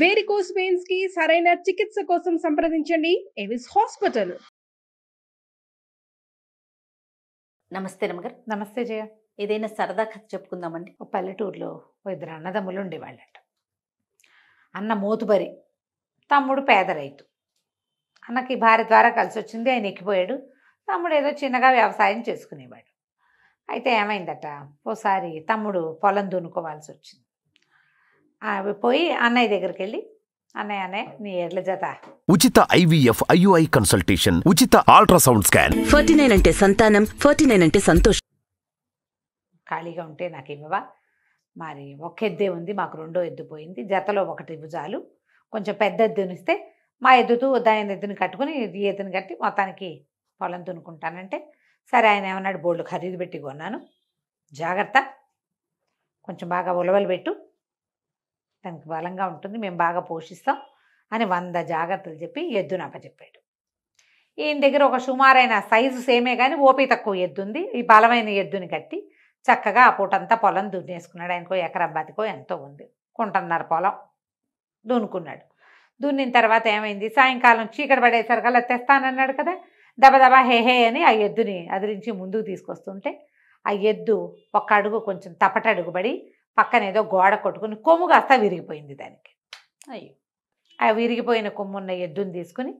varicose veins కి సరైన చికిత్స కోసం సంప్రదించండి ఎవిస్ హాస్పిటల్ నమస్తే నమ్మగారు నమస్తే జయ ఏదైనా సరదా కథ చెప్పుకుందామండి ఒక పల్లెటూరులో ఓ ఇద్దరు అన్నదమ్ములు ఉండేవాళ్ళట అన్న మోతుబరి తమ్ముడు పేద రైతు అన్నకి భార్య ద్వారా కలిసి వచ్చింది ఆయన ఎక్కిపోయాడు తమ్ముడు ఏదో చిన్నగా వ్యవసాయం చేసుకునేవాడు అయితే ఏమైందట ఓసారి తమ్ముడు పొలం దున్నుకోవాల్సి వచ్చింది పోయి అన్నయ్య దగ్గరికి వెళ్ళి అన్నయ్య అన్నయ్య నీ ఎడ్ల జత ఉచిత ఐవీఎఫ్ ఐయుఐ కన్సల్టేషన్ ఉచిత అల్ట్రాసౌండ్ స్కాన్ ఫార్టీ నైన్ అంటే సంతానం ఫార్టీ నైన్ అంటే సంతోషం ఖాళీగా ఉంటే నాకు ఇవ్వవా మరి ఒక ఎద్దే ఉంది మాకు రెండో ఎద్దు పోయింది జతలో ఒకటి భుజాలు కొంచెం పెద్ద ఎద్దునిస్తే మా ఎద్దుతూ దాని ఎద్దుని కట్టుకుని ఈ ఎద్దుని కట్టి మొత్తానికి పొలం దున్నుకుంటానంటే సరే ఆయన ఏమన్నాడు బోర్డు ఖరీదు పెట్టి కొన్నాను జాగ్రత్త కొంచెం బాగా ఉలవలు పెట్టు దానికి బలంగా ఉంటుంది మేము బాగా పోషిస్తాం అని వంద జాగ్రత్తలు చెప్పి ఎద్దును అప్పచెప్పాడు ఈయన దగ్గర ఒక సుమారైన సైజు సేమే కానీ ఓపి తక్కువ ఎద్దు ఉంది ఈ బలమైన ఎద్దుని కట్టి చక్కగా ఆ పూటంతా పొలం దున్నేసుకున్నాడు ఆయనకో ఎకరం బతికో ఎంతో ఉంది కుంటన్నర పొలం దున్నుకున్నాడు దున్నిన తర్వాత ఏమైంది సాయంకాలం చీకటి పడేసరికల్లా తెస్తానన్నాడు కదా దబదబా హే హే అని ఆ ఎద్దుని అదిరించి ముందుకు తీసుకొస్తుంటే ఆ ఎద్దు ఒక్క అడుగు కొంచెం తపట అడుగుబడి పక్కన ఏదో గోడ కొట్టుకుని కొమ్ము కాస్త విరిగిపోయింది దానికి అయ్యో ఆ విరిగిపోయిన కొమ్మున్న ఎద్దుని తీసుకుని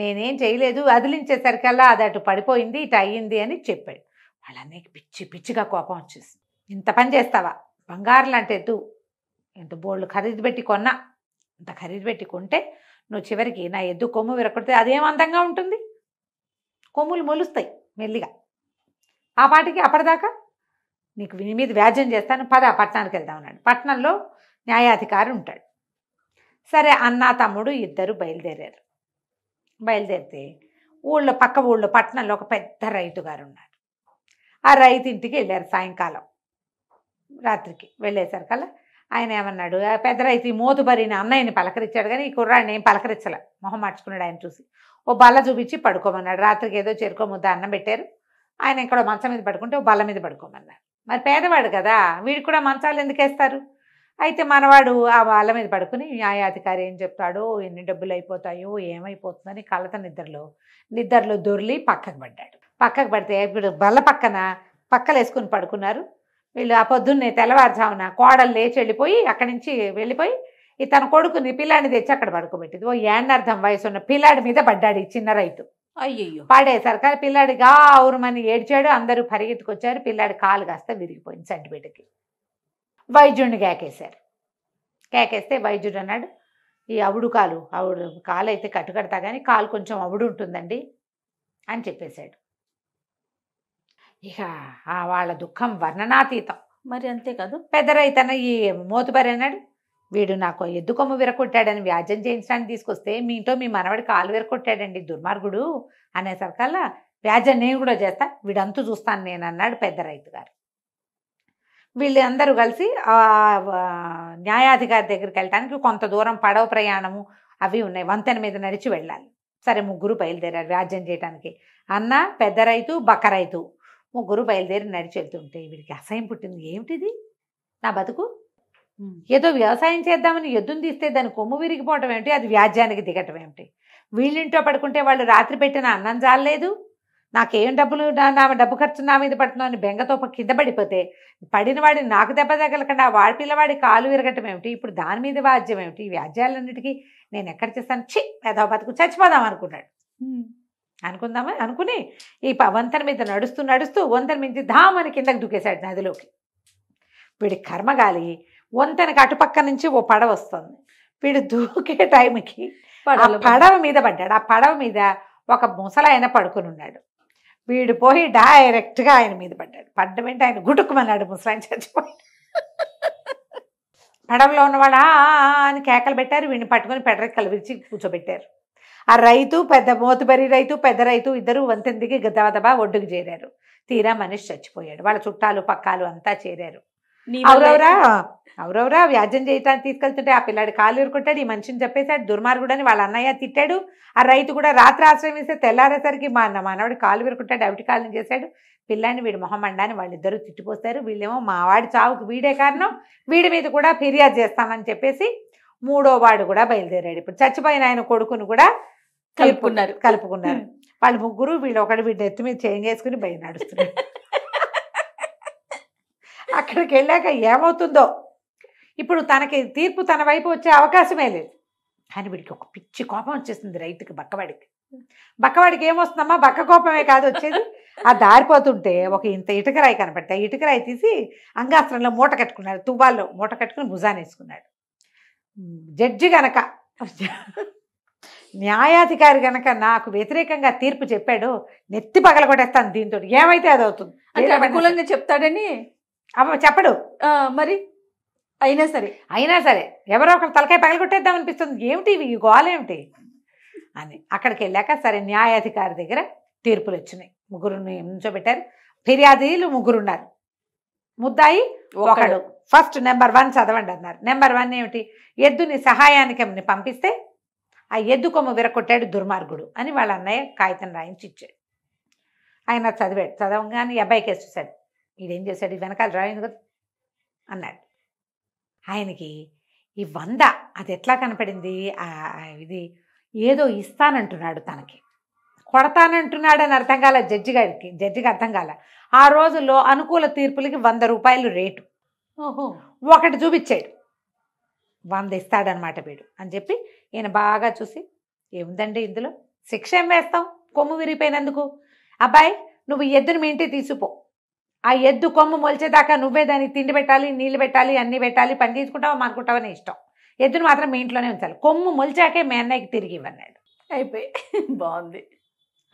నేనేం చేయలేదు వదిలించేసరికల్లా అది అటు పడిపోయింది ఇటు అయ్యింది అని చెప్పాడు వాళ్ళన్నీ పిచ్చి పిచ్చిగా కోపం వచ్చేసింది ఇంత పని చేస్తావా బంగారు లాంటి ఎద్దు ఇంత బోళ్ళు ఖరీదు పెట్టి కొన్నా ఇంత ఖరీదు పెట్టి కొంటే నువ్వు చివరికి నా ఎద్దు కొమ్ము విరకొడితే అదేం అందంగా ఉంటుంది కొమ్ములు మొలుస్తాయి మెల్లిగా ఆ పాటికి అప్పటిదాకా నీకు నీ మీద వ్యాజ్యం చేస్తాను పద పట్టణానికి వెళ్దాం అన్నాడు పట్టణంలో న్యాయాధికారి ఉంటాడు సరే అన్న తమ్ముడు ఇద్దరు బయలుదేరారు బయలుదేరితే ఊళ్ళో పక్క ఊళ్ళో పట్టణంలో ఒక పెద్ద రైతు గారు ఉన్నారు ఆ రైతు ఇంటికి వెళ్ళారు సాయంకాలం రాత్రికి వెళ్ళేసరికల్లా ఆయన ఏమన్నాడు పెద్ద రైతు ఈ మోతుబరిని అన్నయ్యని పలకరించాడు కానీ ఈ కుర్రాడిని ఏం పలకరించాల మొహం మార్చుకున్నాడు ఆయన చూసి ఓ బల్ల చూపించి పడుకోమన్నాడు రాత్రికి ఏదో చేరుకోముద్దా అన్నం పెట్టారు ఆయన ఇక్కడ మంచం మీద పడుకుంటే ఓ బల్ల మీద పడుకోమన్నారు మరి పేదవాడు కదా వీడికి కూడా మంచాలు ఎందుకు వేస్తారు అయితే మనవాడు ఆ వాళ్ళ మీద పడుకుని న్యాయాధికారి ఏం చెప్తాడో ఎన్ని డబ్బులు అయిపోతాయో ఏమైపోతుందని కలత నిద్రలో నిద్రలో దొరిలి పక్కకు పడ్డాడు పక్కకు పడితే ఇప్పుడు బల్ల పక్కన పక్కలు వేసుకుని పడుకున్నారు వీళ్ళు ఆ పొద్దున్నే తెల్లవారుజామున కోడలు లేచి వెళ్ళిపోయి అక్కడి నుంచి వెళ్ళిపోయి ఈ తన కొడుకుని పిల్లాడిని తెచ్చి అక్కడ పడుకోబెట్టింది ఓ ఏన్నర్థం వయసు ఉన్న పిల్లాడి మీద పడ్డాడు ఈ చిన్న రైతు అయ్యో పాడేశారు కానీ పిల్లాడిగా ఔరమని ఏడ్చాడు అందరూ పరిగెత్తుకొచ్చారు పిల్లాడి కాలు కాస్త విరిగిపోయింది సంటిబిడ్డకి వైద్యుడిని కేకేశారు కేకేస్తే వైద్యుడు అన్నాడు ఈ అవుడు కాలు అవుడు కాలు అయితే కట్టుకడతా కానీ కాలు కొంచెం అవుడు ఉంటుందండి అని చెప్పేశాడు ఇక వాళ్ళ దుఃఖం వర్ణనాతీతం మరి అంతే కాదు రైతన్న ఈ మోతుబరి అన్నాడు వీడు నాకు ఎద్దు విరకొట్టాడని వ్యాజ్యం చేయించడానికి తీసుకొస్తే మీ ఇంట్లో మీ మనవడి కాలు విరకొట్టాడండి దుర్మార్గుడు అనేసరికల్లా వ్యాజ్యం నేను కూడా చేస్తా వీడంతూ చూస్తాను నేను అన్నాడు పెద్ద రైతు గారు వీళ్ళందరూ కలిసి న్యాయాధికారి దగ్గరికి వెళ్ళటానికి కొంత దూరం పడవ ప్రయాణము అవి ఉన్నాయి వంతెన మీద నడిచి వెళ్ళాలి సరే ముగ్గురు బయలుదేరారు వ్యాజ్యం చేయడానికి అన్న పెద్ద రైతు బక్క రైతు ముగ్గురు బయలుదేరి నడిచి వెళ్తుంటే వీడికి అసహ్యం పుట్టింది ఏమిటిది నా బతుకు ఏదో వ్యవసాయం చేద్దామని ఎద్దును తీస్తే దాని కొమ్ము విరిగిపోవటం ఏమిటి అది వ్యాజ్యానికి దిగటం ఏమిటి వీళ్ళింట్లో పడుకుంటే వాళ్ళు రాత్రి పెట్టిన అన్నం చాలలేదు నాకేం డబ్బులు నా డబ్బు ఖర్చు నా మీద అని బెంగతో కింద పడిపోతే పడిన వాడిని నాకు దెబ్బ తగలకుండా వాడి పిల్లవాడి కాలు విరగటం ఏమిటి ఇప్పుడు దాని మీద వాద్యం ఏమిటి ఈ వ్యాజ్యాలన్నిటికీ నేను ఎక్కడ చేస్తాను చి పేదవ బతుకు చచ్చిపోదాం అనుకున్నాడు అనుకుందామా అనుకుని ఈ వంతన మీద నడుస్తూ నడుస్తూ వంతెన మించి ధామని కిందకి దూకేశాడు నదిలోకి వీడి కర్మగాలి వంతెనకి అటుపక్క నుంచి ఓ పడవ వస్తుంది వీడు దూకే టైంకి పడవ మీద పడ్డాడు ఆ పడవ మీద ఒక ముసలాయన పడుకుని ఉన్నాడు వీడు పోయి డైరెక్ట్గా ఆయన మీద పడ్డాడు పడ్డ వెంటే ఆయన గుటుక్కుమన్నాడు ముసలాయన చచ్చిపోయాడు పడవలో ఉన్నవాడు అని కేకలు పెట్టారు వీడిని పట్టుకొని పెడరెక్కలు విరిచి కూర్చోబెట్టారు ఆ రైతు పెద్ద మోతుబరి రైతు పెద్ద రైతు ఇద్దరు వంతెన దిగి గదబదబా ఒడ్డుకు చేరారు తీరా మనిషి చచ్చిపోయాడు వాళ్ళ చుట్టాలు పక్కాలు అంతా చేరారు అవురవరా ఎవరెవరా వ్యాజ్యం చేయటానికి తీసుకెళ్తుంటే ఆ పిల్లాడు కాలు ఊరుకుంటాడు ఈ మనిషిని చెప్పేశాడు దుర్మార్గుడని వాళ్ళ అన్నయ్య తిట్టాడు ఆ రైతు కూడా రాత్రి ఆశ్రమిస్తే తెల్లారేసరికి మా అన్న మానవాడు కాలు ఊరుకుంటాడు అవిటి కాలం చేశాడు పిల్లాన్ని వీడి అండాన్ని వాళ్ళిద్దరూ తిట్టిపోస్తారు వీళ్ళేమో మావాడి చావుకు వీడే కారణం వీడి మీద కూడా ఫిర్యాదు చేస్తామని చెప్పేసి మూడో వాడు కూడా బయలుదేరాడు ఇప్పుడు చచ్చిపోయిన ఆయన కొడుకును కూడా కలుపుకున్నారు కలుపుకున్నారు వాళ్ళు ముగ్గురు వీళ్ళు ఒకటి వీడిని ఎత్తు మీద చేంజ్ చేసుకుని బయలు నడుస్తున్నారు అక్కడికి వెళ్ళాక ఏమవుతుందో ఇప్పుడు తనకి తీర్పు తన వైపు వచ్చే అవకాశమే లేదు కానీ వీడికి ఒక పిచ్చి కోపం వచ్చేసింది రైతుకి బక్కవాడికి బక్కవాడికి ఏమొస్తుందమ్మా బక్క కోపమే కాదు వచ్చేది ఆ దారిపోతుంటే ఒక ఇంత ఇటుకరాయి కనపడితే ఇటుకరాయి తీసి అంగాస్త్రంలో మూట కట్టుకున్నాడు తువ్వాల్లో మూట కట్టుకుని భుజానేసుకున్నాడు జడ్జి గనక న్యాయాధికారి గనక నాకు వ్యతిరేకంగా తీర్పు చెప్పాడు నెత్తి పగలగొట్టేస్తాను దీంతో ఏమైతే అది అవుతుంది అంటే అనుకూలంగా చెప్తాడని అవ చెప్పడు మరి అయినా సరే అయినా సరే ఎవరో ఒకరు తలకాయ పగలగొట్టేద్దాం అనిపిస్తుంది ఏమిటి ఇవి గోలేమిటి అని అక్కడికి వెళ్ళాక సరే న్యాయాధికారి దగ్గర తీర్పులు వచ్చినాయి ముగ్గురుని నుంచోబెట్టారు ఫిర్యాదీలు ముగ్గురున్నారు ముద్దాయి ఒకడు ఫస్ట్ నెంబర్ వన్ చదవండి అన్నారు నెంబర్ వన్ ఏమిటి ఎద్దుని సహాయానికి పంపిస్తే ఆ ఎద్దు కొమ్మ విరకొట్టాడు దుర్మార్గుడు అని వాళ్ళ అన్నయ్య కాగితం రాయించి ఇచ్చాడు ఆయన చదివాడు చదవగానే అబ్బాయి కేసు చూశాడు ఈడేం చేశాడు వెనకాల రాయను కదా అన్నాడు ఆయనకి ఈ వంద అది ఎట్లా కనపడింది ఇది ఏదో ఇస్తానంటున్నాడు తనకి కొడతానంటున్నాడు అని అర్థం కాల జడ్జి గారికి జడ్జికి అర్థం కాల ఆ రోజుల్లో అనుకూల తీర్పులకి వంద రూపాయలు రేటు ఒకటి చూపించాడు వంద ఇస్తాడనమాట వీడు అని చెప్పి ఈయన బాగా చూసి ఏముందండి ఇందులో శిక్ష ఏం వేస్తాం కొమ్ము విరిగిపోయినందుకు అబ్బాయి నువ్వు ఎద్దును మీ ఇంటికి తీసిపో ఆ ఎద్దు కొమ్ము మొలిచేదాకా నువ్వే దానికి తిండి పెట్టాలి నీళ్ళు పెట్టాలి అన్ని పెట్టాలి పని తీసుకుంటావా మనుకుంటావు అనే ఇష్టం ఎద్దును మాత్రం మీ ఇంట్లోనే ఉంచాలి కొమ్ము మొలిచాకే మీ అన్నయ్యకి తిరిగి ఇవ్వన్నాడు అయిపోయి బాగుంది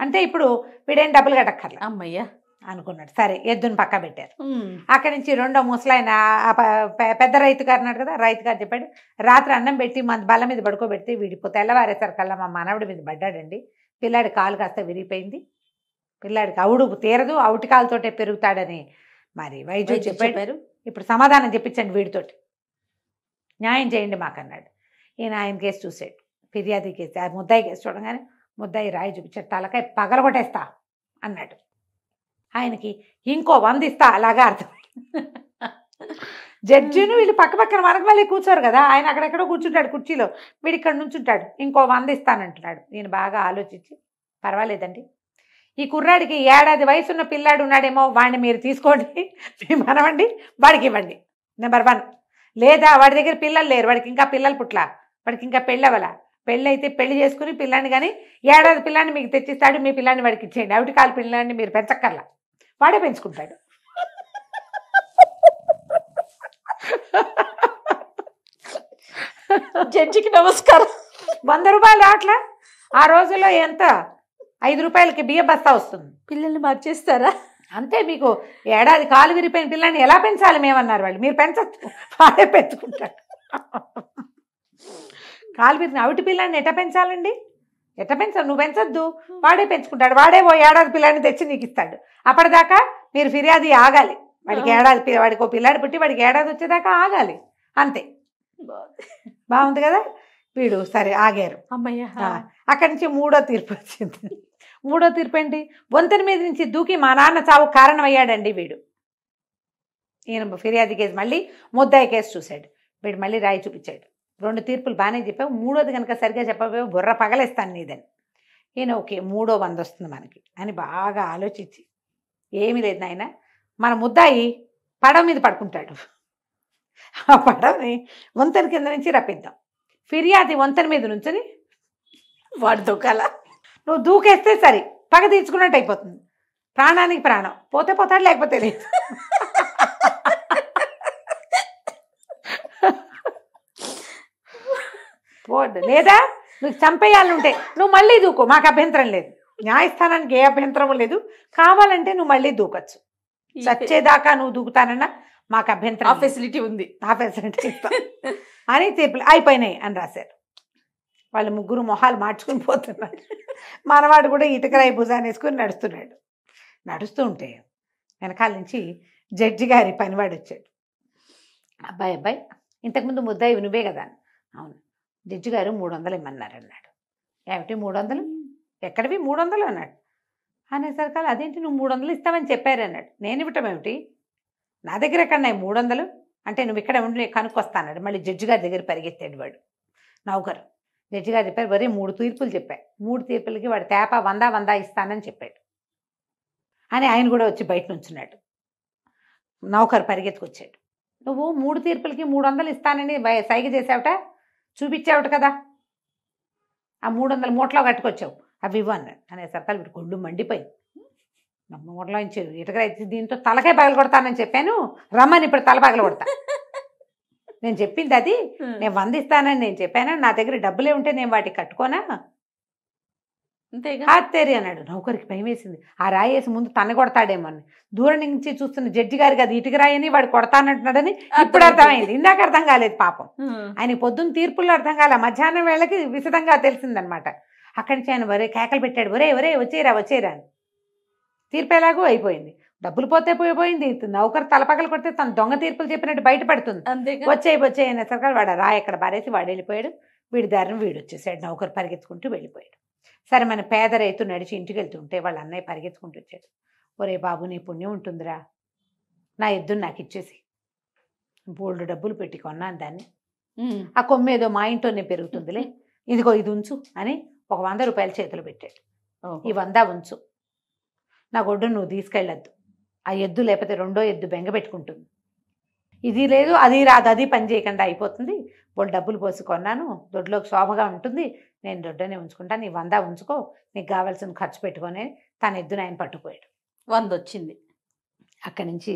అంటే ఇప్పుడు వీడేం డబ్బులు కట్టక్కర్లే అమ్మయ్యా అనుకున్నాడు సరే ఎద్దును పక్క పెట్టారు అక్కడి నుంచి రెండో ముసలాయన పెద్ద రైతు గారు అన్నాడు కదా రైతు గారు చెప్పాడు రాత్రి అన్నం పెట్టి మన బల్ల మీద పడుకోబెడితే వీడిపో తెల్లవారేసరికల్లా మా మనవడి మీద పడ్డాడండి పిల్లాడి కాలు కాస్త విరిగిపోయింది పిల్లాడికి అవుడు తీరదు అవుటికాలతోటే పెరుగుతాడని మరి వైద్యుడు చెప్పారు ఇప్పుడు సమాధానం చెప్పించండి వీడితోటి న్యాయం చేయండి మాకన్నాడు ఈయన ఆయన కేసు చూసాడు ఫిర్యాదు కేసు ఆ ముద్దాయి కేసు చూడగానే ముద్దాయి రాయి చూపించాడు తలకాయ పగల కొట్టేస్తా అన్నాడు ఆయనకి ఇంకో వంద ఇస్తా అలాగా అర్థం జడ్జిను వీళ్ళు పక్క పక్కన వరకు మళ్ళీ కూర్చోరు కదా ఆయన అక్కడెక్కడో కూర్చుంటాడు కుర్చీలో వీడిక్కడ నుంచుంటాడు ఇంకో వంద ఇస్తానంటున్నాడు నేను బాగా ఆలోచించి పర్వాలేదండి ఈ కుర్రాడికి ఏడాది వయసున్న పిల్లాడు ఉన్నాడేమో వాడిని మీరు తీసుకోండి మనవండి వాడికి ఇవ్వండి నెంబర్ వన్ లేదా వాడి దగ్గర పిల్లలు లేరు వాడికి ఇంకా పిల్లలు పుట్ల వాడికి ఇంకా పెళ్ళవల పెళ్ళి అయితే పెళ్లి చేసుకుని పిల్లాన్ని కానీ ఏడాది పిల్లాన్ని మీకు తెచ్చిస్తాడు మీ పిల్లాన్ని వాడికి ఇచ్చేయండి అవిటి కాలు పిల్లాన్ని మీరు పెంచక్కర్ల వాడే పెంచుకుంటాడు జడ్జికి నమస్కారం వంద రూపాయలు ఆటలా ఆ రోజుల్లో ఎంత ఐదు రూపాయలకి బియ్య బస్తా వస్తుంది పిల్లల్ని మార్చేస్తారా అంతే మీకు ఏడాది కాలు విరిపోయిన పిల్లల్ని ఎలా పెంచాలి మేమన్నారు వాళ్ళు మీరు పెంచచ్చు వాళ్ళే పెంచుకుంటారు కాలు విరిగిన అవిటి పిల్లల్ని ఎట పెంచాలండి ఎట పెంచాలి నువ్వు పెంచొద్దు వాడే పెంచుకుంటాడు వాడే ఓ ఏడాది పిల్లాన్ని తెచ్చి నీకు ఇస్తాడు అప్పటిదాకా మీరు ఫిర్యాదు ఆగాలి వాడికి ఏడాది వాడికి ఓ పిల్లాడి పుట్టి వాడికి ఏడాది వచ్చేదాకా ఆగాలి అంతే బాగుంది కదా వీడు సరే ఆగారు అమ్మయ్యా అక్కడి నుంచి మూడో తీర్పు వచ్చింది మూడో తీర్పు ఏంటి వంతెన మీద నుంచి దూకి మా నాన్న చావు కారణమయ్యాడండి వీడు ఈయన ఫిర్యాదు కేసు మళ్ళీ ముద్దాయి కేసు చూశాడు వీడు మళ్ళీ రాయి చూపించాడు రెండు తీర్పులు బాగానే చెప్పావు మూడోది కనుక సరిగ్గా చెప్పబోయే బుర్ర పగలేస్తాను నీదని ఈయన ఓకే మూడో వంద వస్తుంది మనకి అని బాగా ఆలోచించి ఏమీ లేదు నాయన మన ముద్దాయి పడవ మీద పడుకుంటాడు ఆ పడవని వంతెన కింద నుంచి రప్పిద్దాం ఫిర్యాది వంతెన మీద నుంచని వాడు దూకాల నువ్వు దూకేస్తే సరే పగ తీర్చుకున్నట్టు అయిపోతుంది ప్రాణానికి ప్రాణం పోతే పోతాడు లేకపోతే లేదు పోడు లేదా నువ్వు చంపేయాలని ఉంటే నువ్వు మళ్ళీ దూకు మాకు అభ్యంతరం లేదు న్యాయస్థానానికి ఏ అభ్యంతరం లేదు కావాలంటే నువ్వు మళ్ళీ దూకొచ్చు చచ్చేదాకా నువ్వు దూకుతానన్నా మాకు అభ్యంతరం ఫెసిలిటీ ఉంది ఆ ఫెసిలిటీ అని చెప్పి అయిపోయినాయి అని రాశారు వాళ్ళు ముగ్గురు మొహాలు మార్చుకుని పోతున్నారు మనవాడు కూడా ఇటకరాయి భుజాన్ని వేసుకుని నడుస్తున్నాడు నడుస్తూ ఉంటే వెనకాల నుంచి జడ్జి గారి పనివాడు వచ్చాడు అబ్బాయి అబ్బాయి ఇంతకుముందు ముద్దాయి నువ్వే కదా అవును జడ్జి గారు మూడు వందలు ఇమ్మన్నారు అన్నాడు ఏమిటి మూడు వందలు ఎక్కడివి మూడు వందలు అన్నాడు అనేసరికల్ అదేంటి నువ్వు మూడు వందలు ఇస్తామని చెప్పారు అన్నాడు నేను ఇవ్వటం ఏమిటి నా దగ్గర ఎక్కడన్నాయి మూడు వందలు అంటే నువ్వు ఇక్కడ ఉండి కనుక్కొస్తానడు మళ్ళీ జడ్జి గారి దగ్గర పరిగెత్తాడు వాడు నౌకరు జడ్జి గారు చెప్పారు వరే మూడు తీర్పులు చెప్పాయి మూడు తీర్పులకి వాడు తేప వంద వంద ఇస్తానని చెప్పాడు అని ఆయన కూడా వచ్చి బయట నుంచున్నాడు నౌకరు పరిగెత్తుకొచ్చాడు నువ్వు మూడు తీర్పులకి మూడు వందలు ఇస్తానని సైగ చేసావుట చూపించావుట కదా ఆ మూడు వందల మూటలో కట్టుకొచ్చావు అవి ఇవ్వన్నాడు అనే అనేసరికి వీడు కొళ్ళు మండిపోయింది నమ్మ ఉడలాయించు ఇటుకర దీంతో తలకే పగలు కొడతానని చెప్పాను రమ్మని ఇప్పుడు తల పగలు కొడతా నేను చెప్పింది అది నేను వందిస్తానని నేను చెప్పాను నా దగ్గర డబ్బులే ఉంటే నేను వాటికి కట్టుకోనా ఆత్తేరి అన్నాడు నౌకరికి భయం వేసింది ఆ రాయి వేసి ముందు తన కొడతాడేమో అని దూరం నుంచి చూస్తున్న జడ్జి గారికి అది ఇటుక రాయని వాడు కొడతానంటున్నాడని ఇప్పుడు అర్థమైంది ఇందాక అర్థం కాలేదు పాపం ఆయన పొద్దున్న తీర్పుల్లో అర్థం కాలే మధ్యాహ్నం వేళకి విశదంగా తెలిసిందనమాట అక్కడి నుంచి ఆయన వరే కేకలు పెట్టాడు ఒరే ఒరే వచ్చేరా వచ్చేరా అని తీర్పు ఎలాగో అయిపోయింది డబ్బులు పోతే పోయిపోయింది నౌకరు తలపగలు కొడితే తన దొంగ తీర్పులు చెప్పినట్టు బయటపడుతుంది వచ్చే అయిన అనేసరికి వాడు రా ఎక్కడ బారేసి వాడు వెళ్ళిపోయాడు వీడి దారిని వీడు వచ్చేసాడు నౌకరు పరిగెత్తుకుంటూ వెళ్ళిపోయాడు సరే మన పేద రైతు నడిచి ఇంటికి వెళ్తుంటే వాళ్ళ అన్నయ్య పరిగెత్తుకుంటూ వచ్చాడు ఒరే బాబు నీ పుణ్యం ఉంటుందిరా నా ఎద్దును నాకు ఇచ్చేసి బోల్డ్ డబ్బులు పెట్టి కొన్నాను దాన్ని ఆ ఏదో మా ఇంట్లోనే పెరుగుతుందిలే ఇదిగో ఇది ఉంచు అని ఒక వంద రూపాయలు చేతులు పెట్టాడు ఈ వంద ఉంచు నా గొడ్డు నువ్వు తీసుకెళ్ళద్దు ఆ ఎద్దు లేకపోతే రెండో ఎద్దు బెంగ పెట్టుకుంటుంది ఇది లేదు అది రాదు అది పని చేయకుండా అయిపోతుంది వాళ్ళు డబ్బులు పోసి కొన్నాను దొడ్లోకి శోభగా ఉంటుంది నేను దొడ్డనే ఉంచుకుంటా నీ వంద ఉంచుకో నీకు కావాల్సిన ఖర్చు పెట్టుకొని తన ఎద్దును ఆయన పట్టుకోయాడు వంద వచ్చింది అక్కడి నుంచి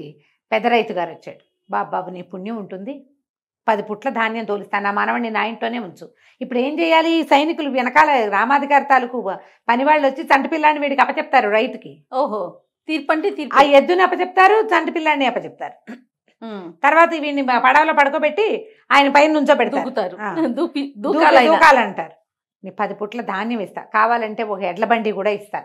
పెద్ద రైతు గారు వచ్చాడు బాబాబు నీ పుణ్యం ఉంటుంది పది పుట్ల ధాన్యం తోలిస్తాను ఆ మానవాడిని నా ఇంట్లోనే ఉంచు ఇప్పుడు ఏం చేయాలి సైనికులు వెనకాల రామాధికారి తాలూకు పనివాళ్ళు వచ్చి చంటి పిల్లాన్ని వీడికి అప్పచెప్తారు రైతుకి ఓహో తీర్పు అంటే తీర్పు ఆ ఎద్దుని అప్పచెప్తారు చంటి పిల్లాన్ని అప్పచెప్తారు తర్వాత వీడిని పడవలో పడుకోబెట్టి ఆయన పైన నుంచో పెడతారు దూకాలంటారు నీ పది పుట్ల ధాన్యం ఇస్తా కావాలంటే ఒక ఎడ్ల బండి కూడా ఇస్తా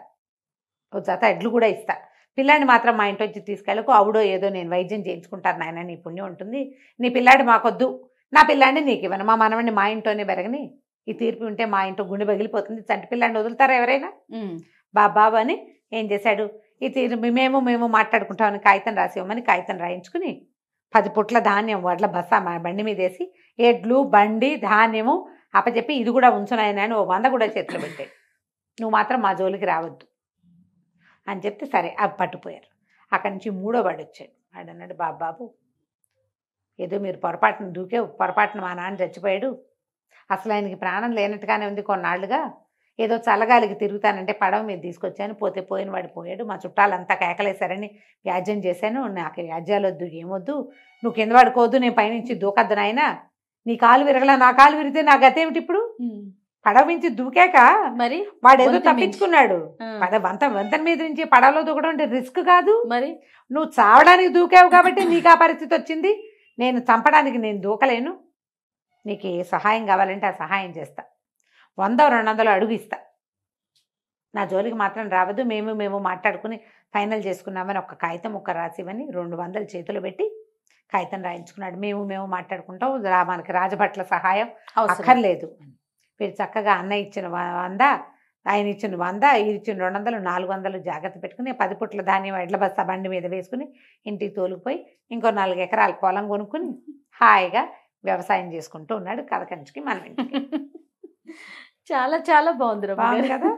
ఒక జత ఎడ్లు కూడా ఇస్తా పిల్లాడిని మాత్రం మా ఇంటి వచ్చి తీసుకెళ్ళకు అవుడో ఏదో నేను వైద్యం చేయించుకుంటాను నాయన నీ పుణ్యం ఉంటుంది నీ పిల్లాడి మాకొద్దు నా పిల్లాడిని నీకు ఇవ్వను మా మనవాడిని మా ఇంట్లోనే పెరగని ఈ తీర్పు ఉంటే మా ఇంట్లో గుండె పగిలిపోతుంది చంటి పిల్లాడిని వదులుతారా ఎవరైనా బాబాబు అని ఏం చేశాడు ఈ తీరు మేము మేము మాట్లాడుకుంటామని కాగితం రాసి ఇవ్వమని కాగితం రాయించుకుని పది పుట్ల ధాన్యం వడ్ల బస్స బండి మీద వేసి ఎడ్లు బండి ధాన్యము అప్పచెప్పి ఇది కూడా ఉంచునాయని ఓ వంద కూడా చేతులు పెట్టాడు నువ్వు మాత్రం మా జోలికి రావద్దు అని చెప్తే సరే అవి పట్టుపోయారు అక్కడి నుంచి మూడో వాడు వచ్చాడు వాడు అన్నాడు బాబాబు ఏదో మీరు పొరపాటున దూకే పొరపాటున మా నాన్న చచ్చిపోయాడు అసలు ఆయనకి ప్రాణం లేనట్టుగానే ఉంది కొన్నాళ్ళుగా ఏదో చల్లగాలికి తిరుగుతానంటే పడవ మీద తీసుకొచ్చాను పోతే పోయిన వాడు పోయాడు మా చుట్టాలంతా కేకలేశారని వ్యాజ్యం చేశాను నాకు వ్యాజ్యాలు వద్దు ఏమొద్దు నువ్వు కింద వాడుకోవద్దు నేను పైనుంచి దూకద్దు నాయన నీ కాలు విరగల నా కాలు విరిగితే నా గతేమిటి ఇప్పుడు పడవ నుంచి దూకాక మరి వాడేదో తప్పించుకున్నాడు పడవ వంత వంతన మీద నుంచి పడవలో దూకడం అంటే రిస్క్ కాదు మరి నువ్వు చావడానికి దూకావు కాబట్టి నీకు ఆ పరిస్థితి వచ్చింది నేను చంపడానికి నేను దూకలేను నీకు ఏ సహాయం కావాలంటే ఆ సహాయం చేస్తా వంద రెండు వందలు అడుగు ఇస్తా నా జోలికి మాత్రం రావద్దు మేము మేము మాట్లాడుకుని ఫైనల్ చేసుకున్నామని ఒక కాగితం ఒక రాసివని రెండు వందలు చేతులు పెట్టి కాగితం రాయించుకున్నాడు మేము మేము మాట్లాడుకుంటాం మనకి రాజభట్ల సహాయం అక్కర్లేదు మీరు చక్కగా అన్న ఇచ్చిన వంద ఆయన ఇచ్చిన వంద ఇది ఇచ్చిన రెండు వందలు నాలుగు వందలు జాగ్రత్త పెట్టుకుని పది పుట్ల ధాన్యం ఎడ్ల బస్తా బండి మీద వేసుకుని ఇంటికి తోలుకుపోయి ఇంకో నాలుగు ఎకరాల పొలం కొనుక్కుని హాయిగా వ్యవసాయం చేసుకుంటూ ఉన్నాడు కంచికి మనం చాలా చాలా బాగుంది బాగుంది కదా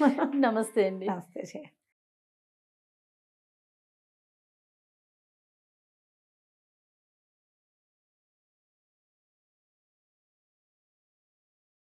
నమస్తే అండి నమస్తే